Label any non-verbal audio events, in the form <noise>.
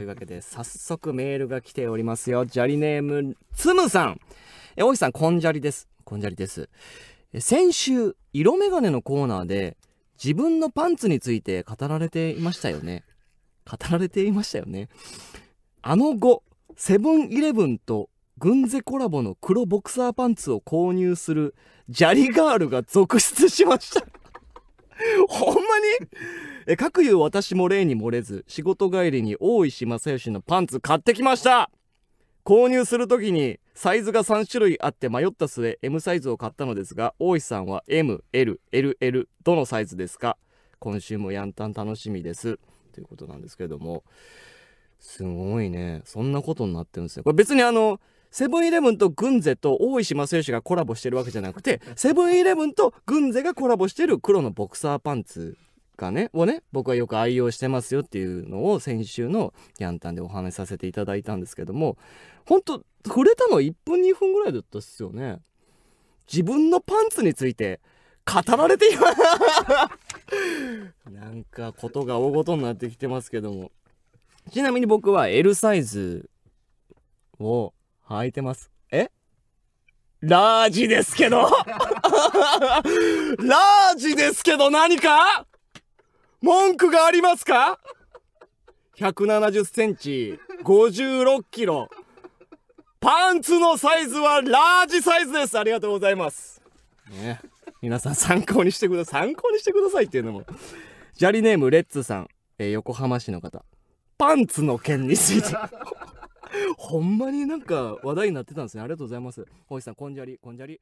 というわけで、早速メールが来ておりますよ。ジャリネーム、つむさん。え、大石さん、こんじゃりです。こんじゃりです。先週、色眼鏡のコーナーで、自分のパンツについて語られていましたよね。語られていましたよね。あの後、セブンイレブンとグンゼコラボの黒ボクサーパンツを購入するジャリガールが続出しました。<laughs> ほんまにえかくいう私も例に漏れず仕事帰りに大石正義のパンツ買ってきました購入する時にサイズが3種類あって迷った末 M サイズを買ったのですが大石さんは MLLL どのサイズですか今週もヤンタン楽しみですということなんですけどもすごいねそんなことになってるんですよこれ別にあのセブンイレブンとグンゼと大石正義がコラボしてるわけじゃなくてセブンイレブンとグンゼがコラボしてる黒のボクサーパンツかねをね僕はよく愛用してますよっていうのを先週の「ヤンタン」でお話しさせていただいたんですけども本当触れたの1分2分ぐらいだったっすよね。自分のパンツについて語られています <laughs> なんかことが大ごとになってきてますけどもちなみに僕は L サイズを履いてますえラージですけど <laughs> ラージですけど何か文句がありますか ?170 センチ、56キロ。パンツのサイズはラージサイズです。ありがとうございます。ね。皆さん参考にしてください。参考にしてくださいっていうのも。砂利ネームレッツさん、えー、横浜市の方。パンツの件について。<laughs> ほんまになんか話題になってたんですね。ありがとうございます。星さん、こんじゃり、こんじゃり。